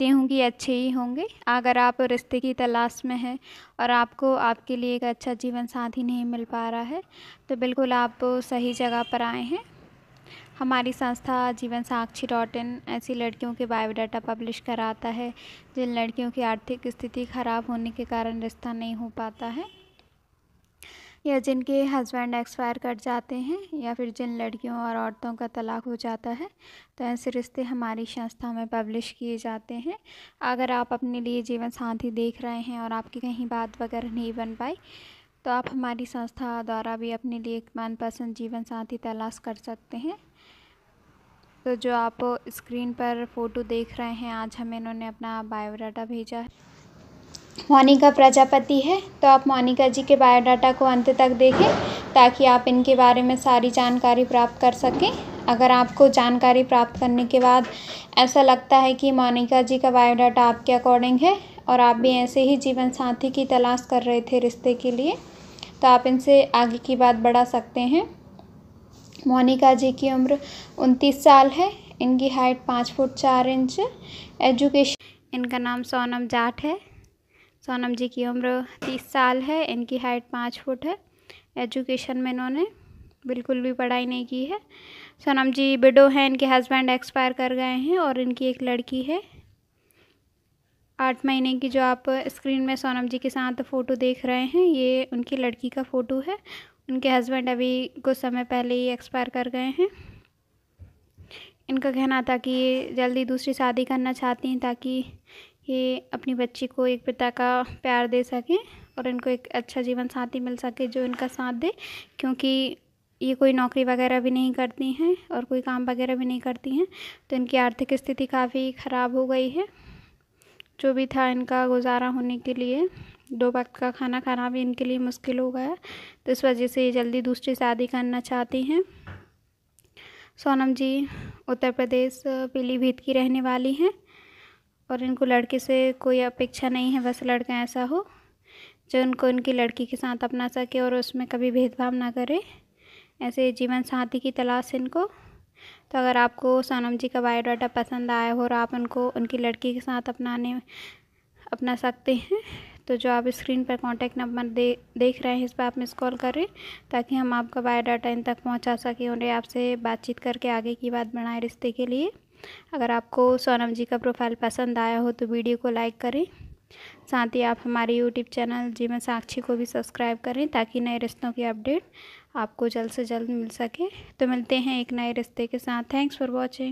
सकती हूँ कि अच्छे ही होंगे अगर आप रिश्ते की तलाश में हैं और आपको आपके लिए एक अच्छा जीवन साथी नहीं मिल पा रहा है तो बिल्कुल आप सही जगह पर आए हैं हमारी संस्था जीवन साक्षी डॉट इन ऐसी लड़कियों के बायोडाटा पब्लिश कराता है जिन लड़कियों की आर्थिक स्थिति खराब होने के कारण रिश्ता नहीं हो पाता है या जिनके हस्बैंड एक्सपायर कर जाते हैं या फिर जिन लड़कियों और औरतों का तलाक हो जाता है तो ऐसे रिश्ते हमारी संस्था में पब्लिश किए जाते हैं अगर आप अपने लिए जीवन साथी देख रहे हैं और आपकी कहीं बात वगैरह नहीं बन पाई तो आप हमारी संस्था द्वारा भी अपने लिए एक मनपसंद जीवन साथी तलाश कर सकते हैं तो जो आप स्क्रीन पर फ़ोटो देख रहे हैं आज हमें इन्होंने अपना बायोडाटा भेजा है मोनिका प्रजापति है तो आप मोनिका जी के बायोडाटा को अंत तक देखें ताकि आप इनके बारे में सारी जानकारी प्राप्त कर सकें अगर आपको जानकारी प्राप्त करने के बाद ऐसा लगता है कि मोनिका जी का बायोडाटा आपके अकॉर्डिंग है और आप भी ऐसे ही जीवन साथी की तलाश कर रहे थे रिश्ते के लिए तो आप इनसे आगे की बात बढ़ा सकते हैं मोनिका जी की उम्र उनतीस साल है इनकी हाइट पाँच फुट चार इंच एजुकेशन इनका नाम सोनम जाट है सोनम जी की उम्र तीस साल है इनकी हाइट पाँच फुट है एजुकेशन में इन्होंने बिल्कुल भी पढ़ाई नहीं की है सोनम जी बिडो हैं इनके हस्बैंड एक्सपायर कर गए हैं और इनकी एक लड़की है आठ महीने की जो आप स्क्रीन में सोनम जी के साथ फ़ोटो देख रहे हैं ये उनकी लड़की का फ़ोटो है उनके हस्बैंड अभी कुछ समय पहले ही एक्सपायर कर गए हैं इनका कहना था कि ये जल्दी दूसरी शादी करना चाहती हैं ताकि ये अपनी बच्ची को एक पिता का प्यार दे सकें और इनको एक अच्छा जीवन साथी मिल सके जो इनका साथ दे क्योंकि ये कोई नौकरी वगैरह भी नहीं करती हैं और कोई काम वगैरह भी नहीं करती हैं तो इनकी आर्थिक स्थिति काफ़ी ख़राब हो गई है जो भी था इनका गुजारा होने के लिए दो वक्त का खाना खाना भी इनके लिए मुश्किल हो गया तो इस वजह से ये जल्दी दूसरी शादी करना चाहती हैं सोनम जी उत्तर प्रदेश पीलीभीत की रहने वाली हैं और इनको लड़के से कोई अपेक्षा नहीं है बस लड़का ऐसा हो जो उनको इनकी लड़की के साथ अपना सके और उसमें कभी भेदभाव ना करे ऐसे जीवन साथी की तलाश इनको तो अगर आपको सोनम जी का बायोडाटा पसंद आया हो और आप उनको उनकी लड़की के साथ अपनाने अपना सकते हैं तो जो आप स्क्रीन पर कॉन्टैक्ट नंबर दे देख रहे हैं इस पर आप मिस कॉल करें ताकि हम आपका बायोडाटा इन तक पहुंचा सकें उन्हें आपसे बातचीत करके आगे की बात बढ़ाएं रिश्ते के लिए अगर आपको सोनम जी का प्रोफाइल पसंद आया हो तो वीडियो को लाइक करें साथ ही आप हमारे यूट्यूब चैनल जीवन साक्षी को भी सब्सक्राइब करें ताकि नए रिश्तों की अपडेट आपको जल्द से जल्द मिल सके तो मिलते हैं एक नए रिश्ते के साथ थैंक्स फॉर वॉचिंग